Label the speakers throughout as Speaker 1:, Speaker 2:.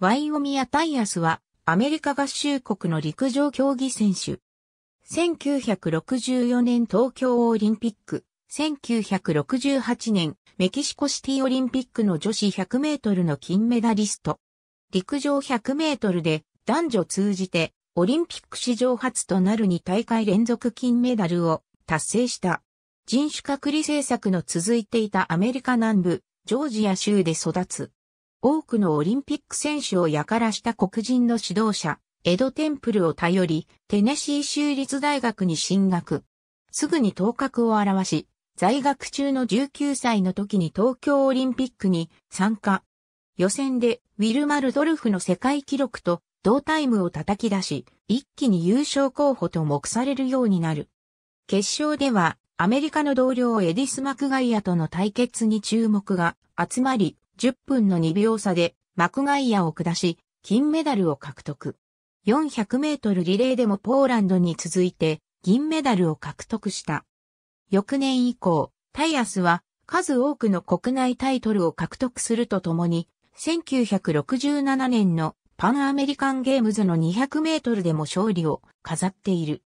Speaker 1: ワイオミア・タイアスは、アメリカ合衆国の陸上競技選手。1964年東京オリンピック、1968年メキシコシティオリンピックの女子100メートルの金メダリスト。陸上100メートルで男女通じてオリンピック史上初となる2大会連続金メダルを達成した。人種隔離政策の続いていたアメリカ南部、ジョージア州で育つ。多くのオリンピック選手をやからした黒人の指導者、エド・テンプルを頼り、テネシー州立大学に進学。すぐに頭角を現し、在学中の19歳の時に東京オリンピックに参加。予選でウィルマルドルフの世界記録と同タイムを叩き出し、一気に優勝候補と目されるようになる。決勝ではアメリカの同僚エディス・マクガイアとの対決に注目が集まり、10分の2秒差でマクガイアを下し、金メダルを獲得。400メートルリレーでもポーランドに続いて銀メダルを獲得した。翌年以降、タイアスは数多くの国内タイトルを獲得するとともに、1967年のパンアメリカンゲームズの200メートルでも勝利を飾っている。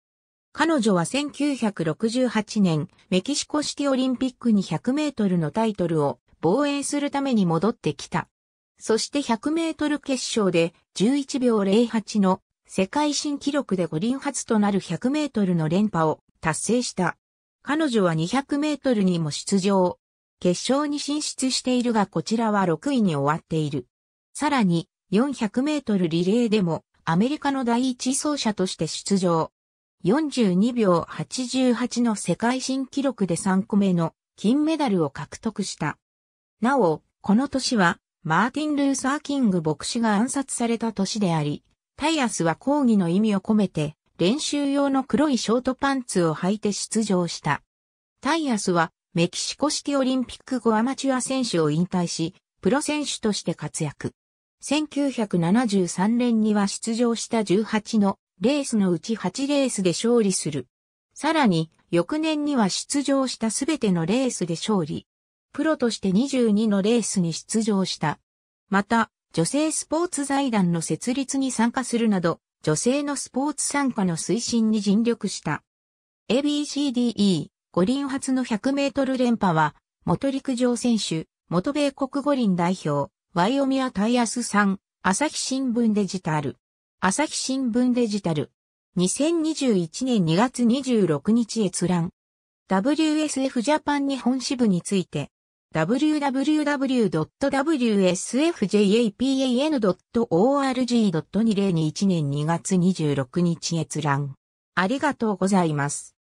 Speaker 1: 彼女は1968年メキシコシティオリンピックに100メートルのタイトルを防衛するために戻ってきた。そして100メートル決勝で11秒08の世界新記録で五輪初となる100メートルの連覇を達成した。彼女は200メートルにも出場。決勝に進出しているがこちらは6位に終わっている。さらに400メートルリレーでもアメリカの第一走者として出場。42秒88の世界新記録で3個目の金メダルを獲得した。なお、この年は、マーティン・ルーサー・キング牧師が暗殺された年であり、タイアスは抗議の意味を込めて、練習用の黒いショートパンツを履いて出場した。タイアスは、メキシコ式オリンピック後アマチュア選手を引退し、プロ選手として活躍。1973年には出場した18のレースのうち8レースで勝利する。さらに、翌年には出場したすべてのレースで勝利。プロとして22のレースに出場した。また、女性スポーツ財団の設立に参加するなど、女性のスポーツ参加の推進に尽力した。ABCDE 五輪初の100メートル連覇は、元陸上選手、元米国五輪代表、ワイオミア・タイアスさん、朝日新聞デジタル。朝日新聞デジタル。2021年2月26日閲覧。WSF ジャパン日本支部について。www.wsfjapan.org.2021 年2月26日閲覧。ありがとうございます。